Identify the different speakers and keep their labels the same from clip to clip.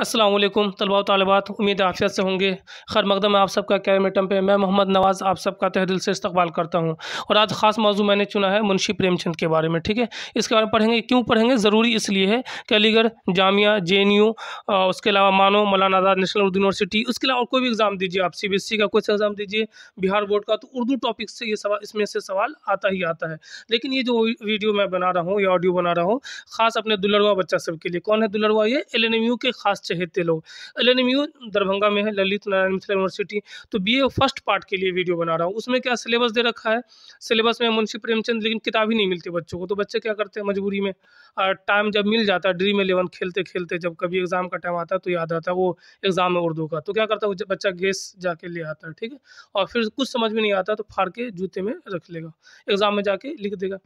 Speaker 1: असलम तलबा तलबात उम्मीद आफियत से होंगे खैर मकदम आप सबका मेटम पे मैं मोहम्मद नवाज़ आप सबका तह दिल से इस्तकबाल करता हूँ और आज ख़ास मौजू मैंने चुना है मुंशी प्रेमचंद के बारे में ठीक है इसके बारे में पढ़ेंगे क्यों पढ़ेंगे ज़रूरी इसलिए है कि Aligarh Jamia J N U उसके अलावा मानो मौलाना आज़ाद नेशनल उर्दू यूनिवर्सिटी उसके अलावा और कोई भी एग्ज़ाम दीजिए आप सी बी एस सी का कोई एग्ज़ाम दीजिए बिहार बोर्ड का तो उर्दू टॉपिक से ये सवाल इसमें से सवाल आता ही आता है लेकिन ये जो वीडियो मैं बना रहा हूँ या ऑडियो बना रहा हूँ ख़ास अपने दुलरवा बच्चा सबके लिए कौन है दुलरवा ये एल एन एम यू के खास चहेते लोग एल एन दरभंगा में है ललित नारायण मिथिला यूनिवर्सिटी तो बी फर्स्ट पार्ट के लिए वीडियो बना रहा हूँ उसमें क्या सिलेबस दे रखा है सिलेबस में मुंशी प्रेमचंद लेकिन किताब ही नहीं मिलती बच्चों को तो बच्चे क्या करते हैं मजबूरी में टाइम जब मिल जाता है ड्रीम इलेवन खेलते खेलते जब कभी एग्ज़ाम का टाइम आता है तो याद आता है वो एग्ज़ाम है उर्दू का तो क्या करता है बच्चा गेस जाके ले आता है ठीक है और फिर कुछ समझ में नहीं आता तो फाड़ के जूते में रख लेगा एग्ज़ाम में जाके लिख देगा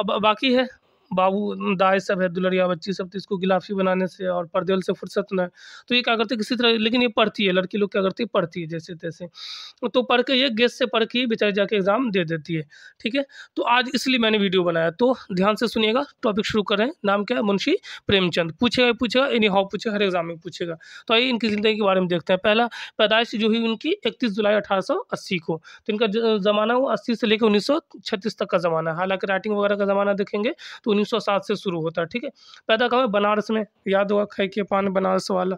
Speaker 1: अब बाकी है बाबू दाए सब है दुलरिया बच्ची सब तो इसको गिलाफी बनाने से और पर्देल से फुर्सत ना तो ये क्या करते किसी तरह लेकिन ये पढ़ती है लड़की लोग क्या करती है पढ़ती है जैसे तैसे तो पढ़ के ये गेस्ट से पढ़ के बेचारी जाके एग्ज़ाम दे देती है ठीक है तो आज इसलिए मैंने वीडियो बनाया तो ध्यान से सुनिएगा टॉपिक शुरू करें नाम क्या है मुंशी प्रेमचंद पूछेगा पूछेगा इन हाउ पूछेगा हर एग्जाम में पूछेगा तो आइए इनकी ज़िंदगी के बारे में देखते हैं पहला पैदाइश जो हुई उनकी इकतीस जुलाई अठारह को तो इनका ज़माना वो अस्सी से लेकर उन्नीस तक का ज़माना है हालांकि राइटिंग वगैरह का ज़माना देखेंगे तो 1907 से शुरू होता है ठीक है पैदा कहा बनारस में याद हुआ खे के पान बनारस वाला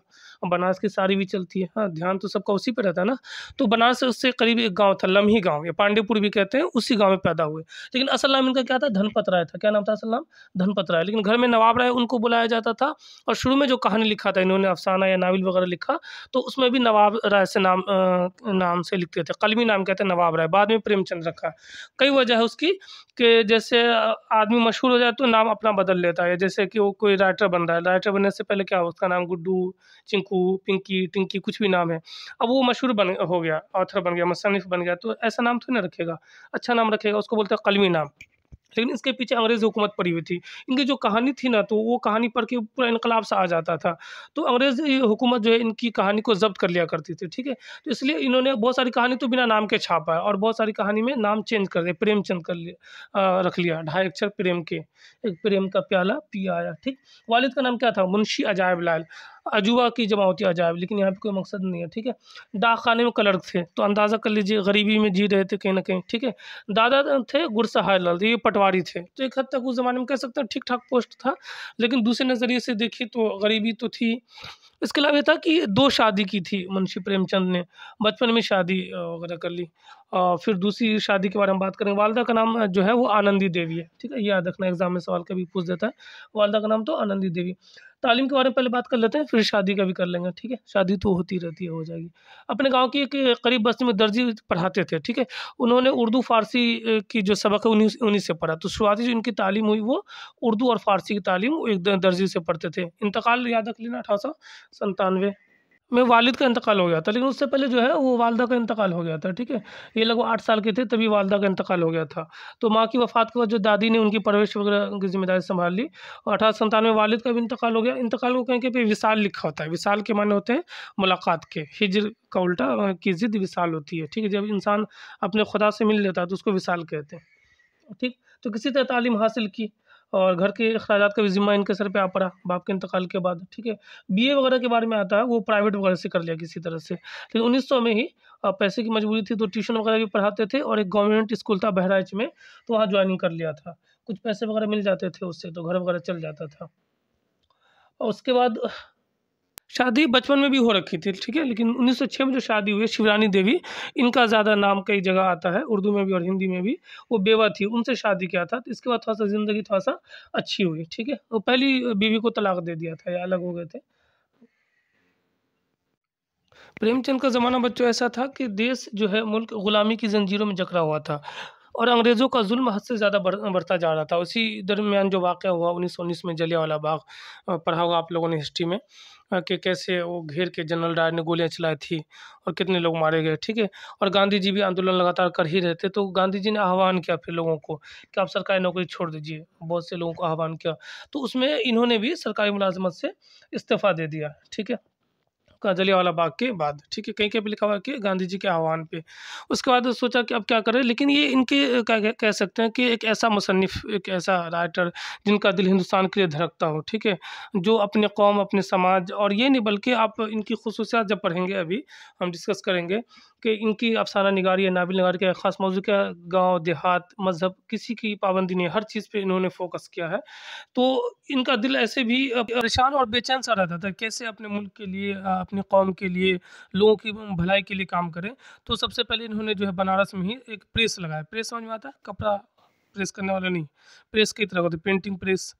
Speaker 1: बनारस की सारी भी चलती है हाँ ध्यान तो सबका उसी पर रहता है ना तो बनारस से करीब एक गाँव था लम्ही गाँव या पांडेपुर भी कहते हैं उसी गाँव में पैदा हुए लेकिन असल नाम इनका क्या था धनपत राय था क्या नाम था असल नाम धनपत राय लेकिन घर में नवाब राय उनको बुलाया जाता था और शुरू में जो कहानी लिखा था इन्होंने अफसाना या नावल वगैरह लिखा तो उसमें भी नवाब राय से नाम नाम से लिखते थे कलमी नाम कहते हैं नवाब राय बाद में प्रेमचंद रखा कई वजह है उसकी कि जैसे आदमी मशहूर हो जाए तो नाम अपना बदल लेता है जैसे कि वो कोई राइटर बन रहा है राइटर बनने से पहले क्या उसका नाम गुड्डू चिंकू पिंकी टिंकी कुछ भी नाम है अब वो मशहूर बन हो गया ऑथर बन गया मुसनफ़ बन गया तो ऐसा नाम थोड़ी ना रखेगा अच्छा नाम रखेगा उसको बोलते हैं कलमी नाम लेकिन इसके पीछे अंग्रेज़ हुकूमत पड़ी हुई थी इनकी जो कहानी थी ना तो वो कहानी पढ़ के पूरा इनकलाब सा आ जाता था तो अंग्रेज़ हुकूमत जो है इनकी कहानी को जब्त कर लिया करती थी ठीक है तो इसलिए इन्होंने बहुत सारी कहानी तो बिना नाम के छापा और बहुत सारी कहानी में नाम चेंज कर दिया प्रेमचंद कर लिया रख लिया ढाई अक्षर प्रेम के एक प्रेम का प्याला पी आया ठीक वालिद का नाम क्या था मुंशी अजायब लाल अजूबा की जमावती अजायब लेकिन यहाँ पे कोई मकसद नहीं है ठीक है डाक खाने में क्लर्क थे तो अंदाज़ा कर लीजिए गरीबी में जी रहे थे कहीं ना कहीं ठीक है दादा थे गुरसहाय लाल ये पटवारी थे तो एक हद तक उस ज़माने में कह सकते हैं ठीक ठाक पोस्ट था लेकिन दूसरे नज़रिए से देखिए तो गरीबी तो थी इसके अलावा यह था कि दो शादी की थी मुंशी प्रेमचंद ने बचपन में शादी वगैरह कर ली और फिर दूसरी शादी के बारे में बात करेंगे वालदा का नाम जो है वो आनंदी देवी है ठीक है याद रखना एग्जाम में सवाल कभी पूछ देता है वालदा का नाम तो आनंदी देवी तालीम के बारे में पहले बात कर लेते हैं फिर शादी का भी कर लेंगे ठीक है शादी तो होती रहती है हो जाएगी अपने गाँव की एक करीब बस्ती में दर्जी पढ़ाते थे ठीक है उन्होंने उर्दू फारसी की जो सबक है उन्हीं उन्हीं से पढ़ा तो शुरुआती जो इनकी तालीम हुई वो उर्दू और फारसी की तालीम एक दर्जी से पढ़ते थे इंतकाल याद रख लेना अठारह सौ संतानवे में वालिद का इंतकाल हो गया था लेकिन उससे पहले जो है वो वालदा का इंतकाल हो गया था ठीक है ये लगभग आठ साल के थे तभी वालदा का इंतकाल हो गया था तो माँ की वफात के बाद जो दादी ने उनकी परवरिश वगैरह की जिम्मेदारी संभाल ली और अठारह संतानवे वालिद का भी इंतकाल हो गया इंतकाल को कहीं कहीं विशाल लिखा होता है विशाल के माने होते हैं मुलाकात के हिजर का उल्टा की ज़िद विशाल होती है ठीक है जब इंसान अपने खुदा से मिल लेता है तो उसको विशाल कहते हैं ठीक तो किसी तरह तालीम हासिल की और घर के अखराज का भी ज़िम्मा इनके सर पे आ पड़ा बाप के इंतकाल के बाद ठीक है बीए वगैरह के बारे में आता है वो प्राइवेट वगैरह से कर लिया किसी तरह से लेकिन उन्नीस में ही पैसे की मजबूरी थी तो ट्यूशन वगैरह भी पढ़ाते थे और एक गवर्नमेंट स्कूल था बहराइच में तो वहाँ ज्वाइनिंग कर लिया था कुछ पैसे वगैरह मिल जाते थे उससे तो घर वगैरह चल जाता था और उसके बाद शादी बचपन में भी हो रखी थी ठीक है लेकिन 1906 में जो शादी हुई शिवरानी देवी इनका ज़्यादा नाम कई जगह आता है उर्दू में भी और हिंदी में भी वो बेवा थी उनसे शादी किया था तो इसके बाद थोड़ा सा ज़िंदगी थोड़ा सा अच्छी हुई ठीक है वो पहली बीवी को तलाक दे दिया था या अलग हो गए थे प्रेमचंद का ज़माना बच्चों ऐसा था कि देश जो है मुल्क गुलामी की जंजीरों में जकड़ा हुआ था और अंग्रेज़ों का जुल्म हद से ज़्यादा बढ़ता जा रहा था उसी दरमियान जो वाक़ हुआ उन्नीस सौ उन्नीस में जलियावाला बाग पढ़ा हुआ आप लोगों ने हिस्ट्री में कि कैसे वो घेर के जनरल डायर ने गोलियाँ चलाई थी और कितने लोग मारे गए ठीक है और गांधी जी भी आंदोलन लगातार कर ही रहे थे तो गांधी जी ने आह्वान किया फिर लोगों को कि आप सरकारी नौकरी छोड़ दीजिए बहुत से लोगों को आह्वान किया तो उसमें इन्होंने भी सरकारी मुलाजमत से इस्तीफ़ा दे दिया ठीक है जलियावाला बाग के बाद ठीक है कहीं कहीं पर लिखा हुआ कि गांधी जी के आह्वान पे उसके बाद सोचा कि अब क्या करें लेकिन ये इनके क्या कह सकते हैं कि एक ऐसा मुसनफ़ एक ऐसा राइटर जिनका दिल हिंदुस्तान के लिए धड़कता हो ठीक है जो अपने कौम अपने समाज और ये नहीं बल्कि आप इनकी खसूसियात जब पढ़ेंगे अभी हम डिस्कस करेंगे कि इनकी अफसाना निगारी या नावल नगारी के ख़ास मौजू का गाँव देहात मज़हब किसी की पाबंदी नहीं हर चीज़ पर इन्होंने फोकस किया है तो इनका दिल ऐसे भी परेशान और बेचैन सा रहता था कैसे अपने मुल्क के लिए अपने कौम के लिए लोगों की भलाई के लिए काम करें तो सबसे पहले इन्होंने जो है बनारस में ही एक प्रेस लगाया प्रेस समझ में आता है कपड़ा प्रेस करने वाला नहीं प्रेस की तरह पेंटिंग प्रेस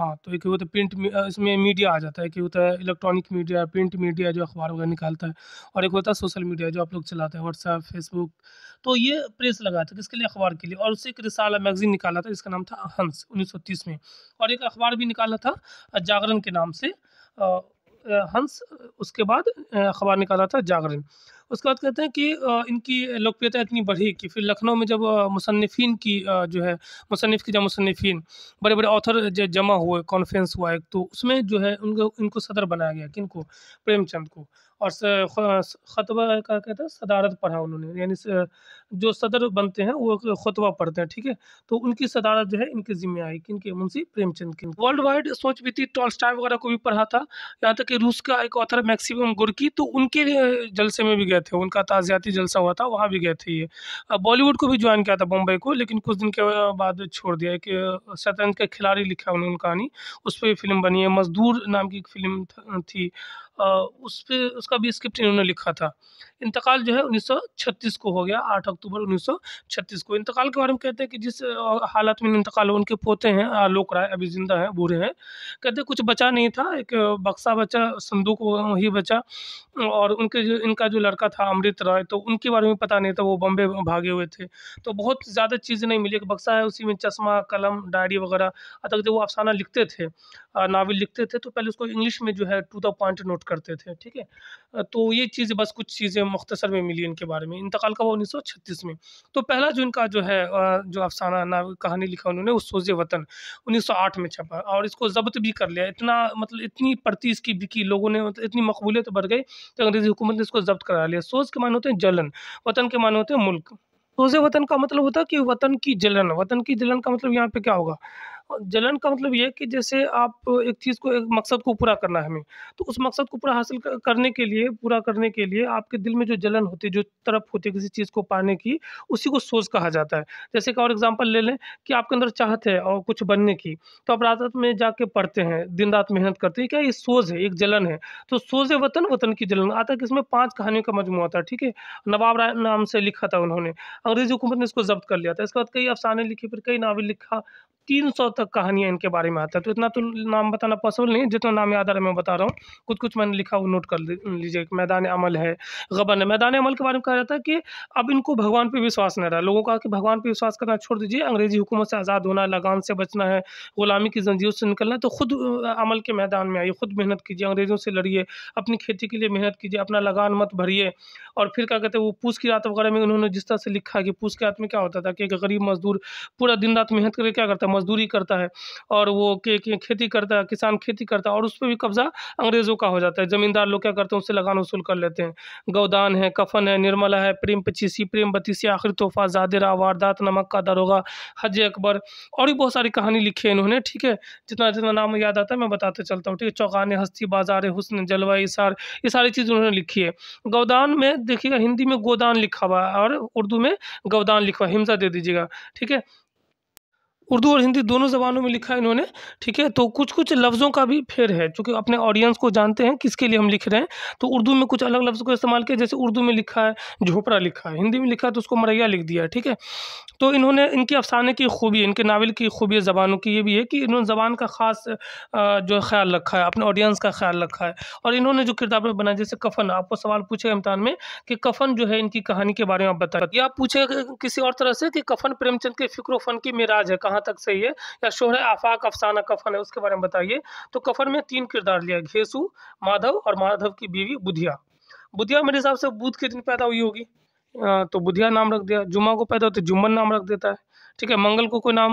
Speaker 1: हाँ तो एक होता है प्रिंट इसमें मीडिया आ जाता है कि होता है इलेक्ट्रॉनिक मीडिया प्रिंट मीडिया जो अखबार वगैरह निकालता है और एक होता है सोशल मीडिया जो आप लोग चलाते हैं व्हाट्सएप फेसबुक तो ये प्रेस लगा था किसके लिए अखबार के लिए और उससे एक रिसाला मैगजीन निकाला था जिसका नाम था हंस उन्नीस में और एक अखबार भी निकाला था जागरण के नाम से हंस उसके बाद अखबार निकाला था जागरण उसके बाद कहते हैं कि इनकी लोकप्रियता इतनी बढ़ी कि फिर लखनऊ में जब मुसनफ़िन की जो है मुसनफ़ की जब मुसनफ़िन बड़े बड़े ऑथर जमा हुए कॉन्फ्रेंस हुआ एक तो उसमें जो है उनको इनको सदर बनाया गया किन को प्रेमचंद को और खतबा का कहते हैं सदारत पढ़ा उन्होंने यानी जो सदर बनते हैं वो खतबा पढ़ते हैं ठीक है तो उनकी सदारत जो है इनके जिम्मे आई किन के मुंशी प्रेमचंद किन वर्ल्ड वाइड सोच टॉल टॉलस्टाई वगैरह को भी पढ़ा था यहाँ तक कि रूस का एक ऑथर मैक्सिमम गुरकी तो उनके जलसे में भी गया गए थे उनका ताज़ियाती तो जलसा हुआ था वहाँ भी गए थे ये बॉलीवुड को भी ज्वाइन किया था बम्बई को लेकिन कुछ दिन के बाद छोड़ दिया एक शतरंज के खिलाड़ी लिखा उन्होंने कहानी उस पर फिल्म बनी है मजदूर नाम की फिल्म थी उस पर उसका भी स्क्रिप्ट इन्होंने लिखा था इंतकाल जो है 1936 को हो गया 8 अक्टूबर 1936 को इंतकाल के बारे में कहते हैं कि जिस हालत में इंतकाल हो उनके पोते हैं आलोक राय अभी जिंदा हैं बूढ़े हैं कहते कुछ बचा नहीं था एक बक्सा बचा संदूक वही बचा और उनके जो इनका जो लड़का था अमृत राय तो उनके बारे में पता नहीं था वो बॉम्बे भागे हुए थे तो बहुत ज़्यादा चीज़ें नहीं मिली एक बक्सा है उसी में चश्मा कलम डायरी वगैरह अतः जब वो अफसाना लिखते थे नावल लिखते थे तो पहले उसको इंग्लिश में जो है टू द पॉइंट नोट करते थे ठीक है तो ये चीज़ बस कुछ चीज़ें मुख्तसर में मिली इनके बारे में इंतकाल का वो उन्नीस में तो पहला जो इनका जो है जो अफसाना ना कहानी लिखा उन्होंने उस सोज वतन 1908 में छपा और इसको जब्त भी कर लिया इतना मतलब इतनी प्रति इसकी बिकी लोगों ने मतलब इतनी मकबूलियत तो बढ़ गई तो अंग्रेज़ी हुकूमत ने इसको जब्त करा लिया सोज के माने होते हैं जलन वतन के माने होते हैं मुल्क सोज वतन का मतलब होता है कि वतन की जलन वतन की जलन का मतलब यहाँ पे क्या होगा जलन का मतलब ये है कि जैसे आप एक चीज़ को एक मकसद को पूरा करना है हमें तो उस मकसद को पूरा हासिल करने के लिए पूरा करने के लिए आपके दिल में जो जलन होती है जो तरफ होती है किसी चीज़ को पाने की उसी को सोच कहा जाता है जैसे कि और एग्जाम्पल ले लें कि आपके अंदर चाहत है और कुछ बनने की तो आप रात रात में जाके पढ़ते हैं दिन रात मेहनत करते हैं क्या ये सोज है एक जलन है तो सोज वतन वतन की जलन आता है कि इसमें पाँच कहानियों का मजमू है ठीक है नवाब राय नाम से लिखा था उन्होंने अंग्रेजी हुकूमत ने इसको जब्त कर लिया था इसके बाद कई अफसाने लिखे फिर कई नावल लिखा तीन सौ तक कहानियाँ इनके बारे में आता है तो इतना तो नाम बताना पॉसिबल नहीं जितना नाम याद आ रहा है मैं बता रहा हूँ कुछ कुछ मैंने लिखा वो नोट कर लीजिए मैदान अमल है गबन है मैदान अमल के बारे में कहा जाता है कि अब इनको भगवान पर विश्वास नहीं रहा लोगों का कि भगवान पर विश्वास करना छोड़ दीजिए अंग्रेजी हुकूमत से आज़ाद होना लगान से बचना है गुलामी की जंजीर से निकलना है तो खुद अमल के मैदान में आइए खुद मेहनत कीजिए अंग्रेज़ों से लड़िए अपनी खेती के लिए मेहनत कीजिए अपना लगान मत भरिए और फिर क्या कहते हैं वो पूछ की रात वगैरह में उन्होंने जिस तरह से लिखा कि पूछ के रात में क्या होता था कि एक गरीब मजदूर पूरा दिन रात मेहनत करके क्या करता है मजदूरी करता करता है और वो के, के, खेती करता है किसान खेती करता है और उस पर भी कब्जा अंग्रेज़ों का हो जाता है ज़मींदार लोग क्या करते हैं उससे लगान वसूल कर लेते हैं गौदान है कफन है निर्मला है प्रेम पचीसी प्रेम बतीसी आखिर तोहफा जादेरा वारदात नमक का दरोगा हज अकबर और भी बहुत सारी कहानी लिखी है इन्होंने ठीक है जितना जितना नाम याद आता है मैं बताते चलता हूँ ठीक है चौकान हस्ती बाजार हुसन जलवा इसार ये सारी चीज़ उन्होंने लिखी है गौदान में देखिएगा हिंदी में गोदान लिखा हुआ है और उर्दू में गौदान लिखा हुआ हिमसा दे दीजिएगा ठीक है उर्दू और हिंदी दोनों ज़बानों में लिखा है इन्होंने ठीक है तो कुछ कुछ लफ्ज़ों का भी फेर है चूँकि अपने ऑडियंस को जानते हैं किसके लिए हम लिख रहे हैं तो उर्दू में कुछ अलग लफ्ज़ को इस्तेमाल किया जैसे उर्दू में लिखा है झोपड़ा लिखा है हिंदी में लिखा है तो उसको मरैया लिख दिया ठीक है तो इन्होंने इनके अफसाने की खूबी इनके नावल की खूबी ज़बानों की ये भी है कि इन्होंने ज़बान का ख़ास जो ख्याल रखा है अपने ऑडियंस का ख्याल रखा है और इन्होंने जो किताबें बनाई जैसे कफन आपको सवाल पूछेगा इम्तान में कि कफन जो है इनकी कहानी के बारे में आप बताए या पूछे किसी और तरह से कि कफन प्रेमचंद के फ़िक्र फ़न की मिराज है कहाँ कहाँ तक सही है या शोहर आफाक अफसाना कफन है उसके बारे में बताइए तो कफन में तीन किरदार लिया घेसु माधव और माधव की बीवी बुधिया बुधिया मेरे हिसाब से बुध के दिन पैदा हुई होगी तो बुधिया नाम रख दिया जुम्मा को पैदा होता जुम्मन नाम रख देता है ठीक है मंगल को कोई नाम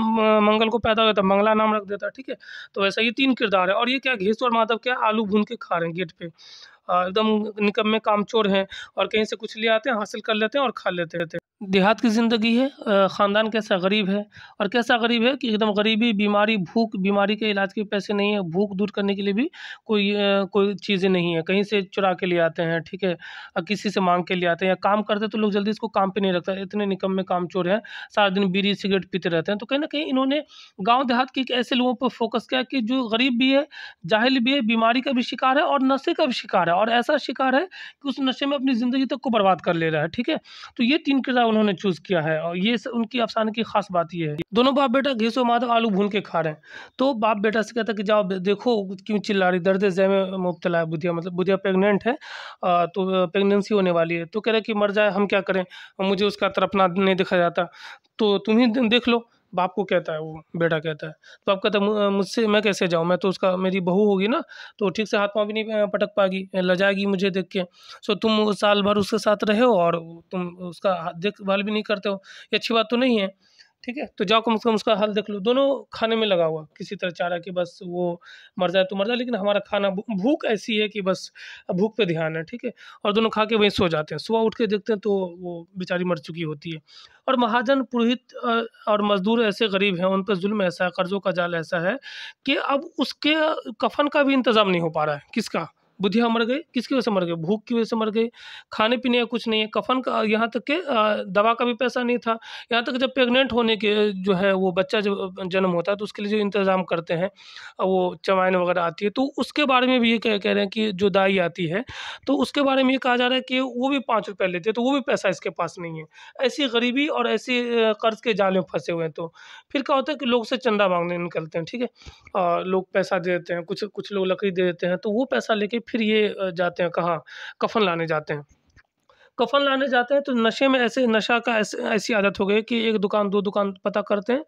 Speaker 1: मंगल को पैदा होता है मंगला नाम रख देता है ठीक है तो वैसा ये तीन किरदार है और ये क्या घेसु और माधव क्या आलू भून के खा रहे हैं गेट पे एकदम निकम निकम्मे कामचोर हैं और कहीं से कुछ ले आते हैं हासिल कर लेते हैं और खा लेते रहते हैं देहात की ज़िंदगी है ख़ानदान कैसा गरीब है और कैसा गरीब है कि एकदम गरीबी बीमारी भूख बीमारी के इलाज के पैसे नहीं है भूख दूर करने के लिए भी कोई कोई चीज़ें नहीं है कहीं से चुरा के ले आते हैं ठीक है किसी से मांग के ले आते हैं या काम करते तो लोग जल्दी इसको काम पे नहीं रखता इतने निकम में काम चोर हैं सारा दिन बीड़ी सिगरेट पीते रहते हैं तो कहीं ना कहीं इन्होंने गाँव देहात के ऐसे लोगों पर फोकस किया कि जो गरीब भी है जाहिल भी है बीमारी का भी शिकार है और नशे का भी शिकार है और ऐसा शिकार है कि उस नशे में अपनी ज़िंदगी तक को बर्बाद कर ले रहा है ठीक है तो ये तीन किरदार उन्होंने चूज़ किया है और ये उनकी अफसाने की खास बात यह है दोनों बाप बेटा घीसो माधो आलू भून के खा रहे हैं तो बाप बेटा से कहता है कि जाओ देखो क्यों चिल्ला रही दर्द जय में मुबतला है बुधिया मतलब बुधिया प्रेगनेंट है तो प्रेगनेंसी होने वाली है तो कह रहे कि मर जाए हम क्या करें मुझे उसका तरफना नहीं देखा जाता तो तुम ही देख लो बाप को कहता है वो बेटा कहता है तो आप कहते मुझसे मैं कैसे जाऊँ मैं तो उसका मेरी बहू होगी ना तो ठीक से हाथ पाँव भी नहीं पटक पाएगी लजाएगी मुझे देख के सो तुम साल भर उसके साथ रहे हो और तुम उसका देखभाल भी नहीं करते हो ये अच्छी बात तो नहीं है ठीक है तो जाओ कम से कम उसका हल देख लो दोनों खाने में लगा हुआ किसी तरह चारा कि बस वो मर जाए तो मर जाए लेकिन हमारा खाना भूख ऐसी है कि बस भूख पे ध्यान है ठीक है और दोनों खा के वहीं सो जाते हैं सुबह उठ के देखते हैं तो वो बेचारी मर चुकी होती है और महाजन पुरोहित और मजदूर ऐसे गरीब हैं उन पर जुल्म ऐसा है कर्ज़ों का जाल ऐसा है कि अब उसके कफन का भी इंतज़ाम नहीं हो पा रहा है किसका बुधिया मर गए किसकी वजह से मर गए भूख की वजह से मर गए खाने पीने का कुछ नहीं है कफन का यहाँ तक के दवा का भी पैसा नहीं था यहाँ तक जब प्रेगनेंट होने के जो है वो बच्चा जब जन्म होता है तो उसके लिए जो इंतज़ाम करते हैं वो चवाइन वगैरह आती है तो उसके बारे में भी ये कह कह रहे हैं कि जो दाई आती है तो उसके बारे में ये कहा जा रहा है कि वो भी पाँच रुपये लेते तो वो भी पैसा इसके पास नहीं है ऐसी गरीबी और ऐसी कर्ज के जाल में फंसे हुए हैं तो फिर क्या होता है कि लोग से चंदा मांगने निकलते हैं ठीक है लोग पैसा दे देते हैं कुछ कुछ लोग लकड़ी दे देते हैं तो वो पैसा लेके फिर ये जाते हैं कहाँ कफन लाने जाते हैं कफन लाने जाते हैं तो नशे में ऐसे नशा का ऐसे ऐसी आदत हो गई कि एक दुकान दो दुकान पता करते हैं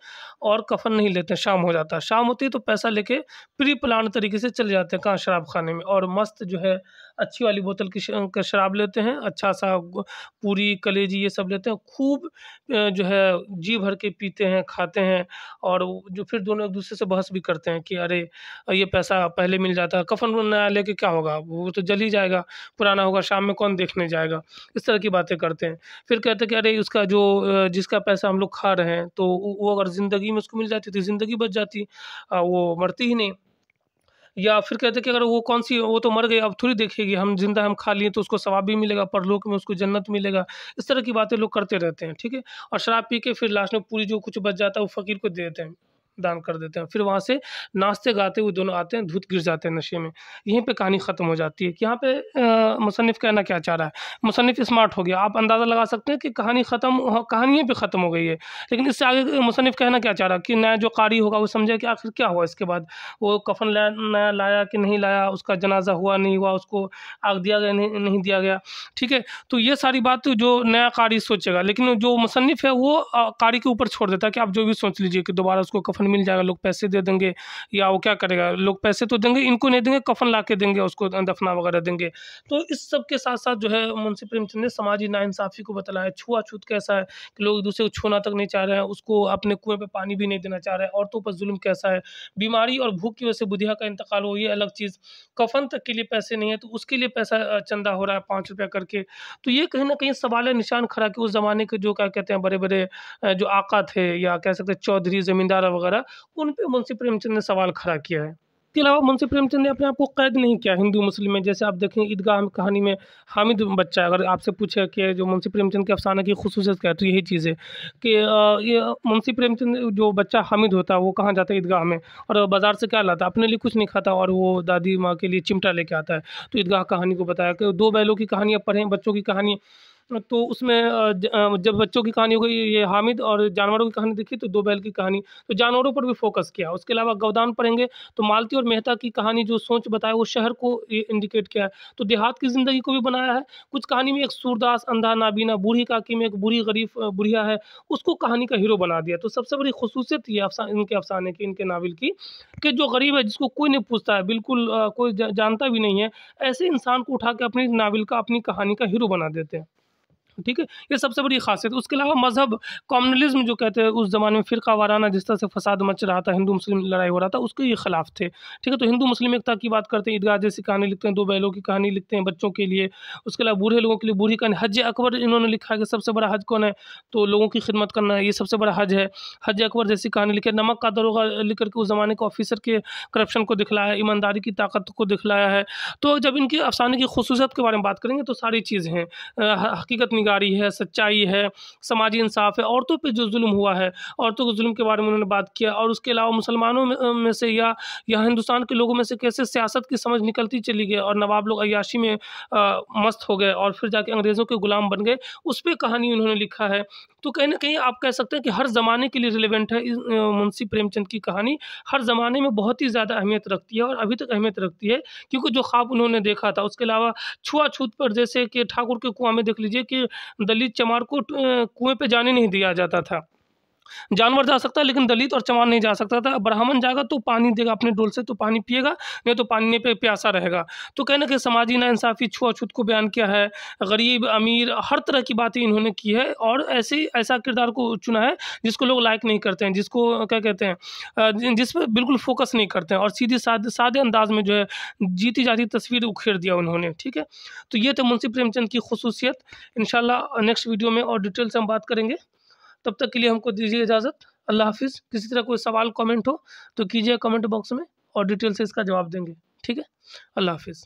Speaker 1: और कफन नहीं लेते शाम हो जाता है शाम होती है तो पैसा लेके प्री प्लान तरीके से चले जाते हैं कहाँ शराब खाने में और मस्त जो है अच्छी वाली बोतल की शराब लेते हैं अच्छा सा पूरी कलेजी ये सब लेते हैं खूब जो है जी भर के पीते हैं खाते हैं और जो फिर दोनों एक दूसरे से बहस भी करते हैं कि अरे ये पैसा पहले मिल जाता कफन नया लेके क्या होगा वो तो जल ही जाएगा पुराना होगा शाम में कौन देखने जाएगा इस तरह की बातें करते हैं फिर कहते हैं कि अरे उसका जो जिसका पैसा हम लोग खा रहे हैं तो वो अगर ज़िंदगी में उसको मिल जाती तो ज़िंदगी बच जाती वो मरती ही नहीं या फिर कहते हैं कि अगर वो कौन सी वो तो मर गई अब थोड़ी देखेगी हम जिंदा हम खा लिए तो उसको सवाब भी मिलेगा परलोक में उसको जन्नत मिलेगा इस तरह की बातें लोग करते रहते हैं ठीक है और शराब पी के फिर लास्ट में पूरी जो कुछ बच जाता है वो फ़कीर को दे देते हैं दान कर देते हैं फिर वहाँ से नाचते गाते हुए दोनों आते हैं धूत गिर जाते हैं नशे में यहीं पर कहानी ख़त्म हो जाती है कि यहाँ पर मुसनफ़ कहना क्या चाह रहा है मुसनफ़ स्मार्ट हो गया आप अंदाज़ा लगा सकते हैं कि कहानी ख़त्म कहानियाँ पर ख़त्म हो गई है लेकिन इससे आगे मुसनफ़ कहना क्या चाह रहा है कि नया जो कारी होगा वो समझे कि आखिर क्या हुआ इसके बाद वो कफन नया लाया कि नहीं लाया उसका जनाजा हुआ नहीं हुआ उसको आग दिया गया नहीं, नहीं दिया गया ठीक है तो ये सारी बात जो नया कारी सोचेगा लेकिन जो मुसनफ़ है वो कारी के ऊपर छोड़ देता है कि आप जो भी सोच लीजिए कि दोबारा उसको कफन मिल जाएगा लोग पैसे दे देंगे या वो क्या करेगा लोग पैसे तो देंगे इनको नहीं देंगे कफन ला के देंगे उसको दफना वगैरह देंगे तो इस सब के साथ साथ जो है मुंशी प्रेमचंद ने समाजी नाइंसाफ़ी को बतलाया छुआछूत कैसा है कि लोग एक दूसरे को छूना तक नहीं चाह रहे हैं उसको अपने कुएं पर पानी भी नहीं देना चाह रहे हैं औरतों पर जुल्म कैसा है बीमारी और भूख की वजह से बुधिया का इंतकाल हो ये अलग चीज़ कफन तक के लिए पैसे नहीं है तो उसके लिए पैसा चंदा हो रहा है पाँच रुपया करके तो ये कहीं ना कहीं सवाल निशान खड़ा कि उस ज़माने के जो क्या कहते हैं बड़े बड़े जो आका थे या कह सकते चौधरी ज़मींदार वगैरह द्वारा उन पर मुंशी प्रेमचंद ने सवाल खड़ा किया है इसके अलावा मुंशी प्रेमचंद ने अपने आप को कैद नहीं किया हिंदू मुस्लिम में जैसे आप देखें ईदगाह कहानी में हामिद बच्चा अगर आपसे पूछे कि जो मुंशी प्रेमचंद के अफसाना की खसूसियत क्या है तो यही चीज़ है कि ये मुंशी प्रेमचंद जो बच्चा हामिद होता है वो कहाँ जाता है ईदगाह में और बाज़ार से क्या लाता अपने लिए कुछ नहीं खाता और वो दादी माँ के लिए चिमटा लेके आता है तो ईदगाह कहानी को बताया कि दो बैलों की कहानियाँ पढ़ें बच्चों की कहानी तो उसमें जब बच्चों की कहानी हो गई ये हामिद और जानवरों की कहानी देखी तो दो बैल की कहानी तो जानवरों पर भी फोकस किया उसके अलावा गवदान पढ़ेंगे तो मालती और मेहता की कहानी जो सोच बताया वो शहर को इंडिकेट किया है तो देहात की ज़िंदगी को भी बनाया है कुछ कहानी में एक सूरदास अंधा नाबीना बूढ़ी काकी में एक बूढ़ी गरीब बुढ़िया है उसको कहानी का हीरो बना दिया तो सबसे बड़ी खसूसियत ये अफसा इनके अफसाने की इनके नावल की कि जो गरीब है जिसको कोई नहीं पूछता है बिल्कुल कोई जानता भी नहीं है ऐसे इंसान को उठा के अपनी नावल का अपनी कहानी का हीरो बना देते हैं ठीक है ये सबसे बड़ी खासियत उसके अलावा मजहब कॉमनलिज्म जो कहते हैं उस ज़माने में फ़िरका वाराना जिस तरह से फसाद मच रहा था हिंदू मुस्लिम लड़ाई हो रहा था उसके ये खिलाफ थे ठीक है तो हिंदू मुस्लिम एकता की बात करते हैं ईदगाह जैसी कहानी लिखते हैं दो बैलों की कहानी लिखते हैं बच्चों के लिए उसके अलावा बूढ़े लोगों के लिए बूढ़ी कहानी हज अकबर इन्होंने लिखा है कि सबसे बड़ा हज कौन है तो लोगों की खिदमत करना है ये सबसे बड़ा हज है हज अकबर जैसी कहानी लिखी नमक का दरोगा लिख करके उस ज़माने के ऑफिसर के करप्शन को दिखलाया है ईमानदारी की ताकत को दिखलाया है तो जब इनकी अफसाने की खसूसियत के बारे में बात करेंगे तो सारी चीज़ें हैं हकीकत निगाह चिंगारी है सच्चाई है समाजी इंसाफ है औरतों पर जो जुल्म हुआ है औरतों के जुल्म के बारे में उन्होंने बात किया और उसके अलावा मुसलमानों में से या या हिंदुस्तान के लोगों में से कैसे सियासत की समझ निकलती चली गई और नवाब लोग अयाशी में आ, मस्त हो गए और फिर जाके अंग्रेज़ों के गुलाम बन गए उस पर कहानी उन्होंने लिखा है तो कहीं ना कहीं आप कह सकते हैं कि हर ज़माने के लिए रिलेवेंट है मुंशी प्रेमचंद की कहानी हर ज़माने में बहुत ही ज़्यादा अहमियत रखती है और अभी तक अहमियत रखती है क्योंकि जो ख्वाब उन्होंने देखा था उसके अलावा छुआछूत पर जैसे कि ठाकुर के कुआं में देख लीजिए कि दलित चमार को कुएं पे जाने नहीं दिया जाता था जानवर जा सकता है लेकिन दलित और चमार नहीं जा सकता था ब्राह्मण जाएगा तो पानी देगा अपने डोल से तो पानी पिएगा नहीं तो पानी पे प्यासा रहेगा तो कहना कि समाजी इंसाफी छुआछूत को बयान किया है गरीब अमीर हर तरह की बातें इन्होंने की है और ऐसे ऐसा किरदार को चुना है जिसको लोग लाइक नहीं करते हैं जिसको क्या कहते हैं जिस पर बिल्कुल फोकस नहीं करते हैं और सीधे सादे सादे अंदाज में जो है जीती जाती तस्वीर उखेर दिया उन्होंने ठीक है तो ये थे मुंशी प्रेमचंद की खसूसियत इन नेक्स्ट वीडियो में और डिटेल से हम बात करेंगे तब तक के लिए हमको दीजिए इजाज़त अल्लाह हाफिज़ किसी तरह कोई सवाल कमेंट हो तो कीजिए कमेंट बॉक्स में और डिटेल से इसका जवाब देंगे ठीक है अल्लाह हाफिज़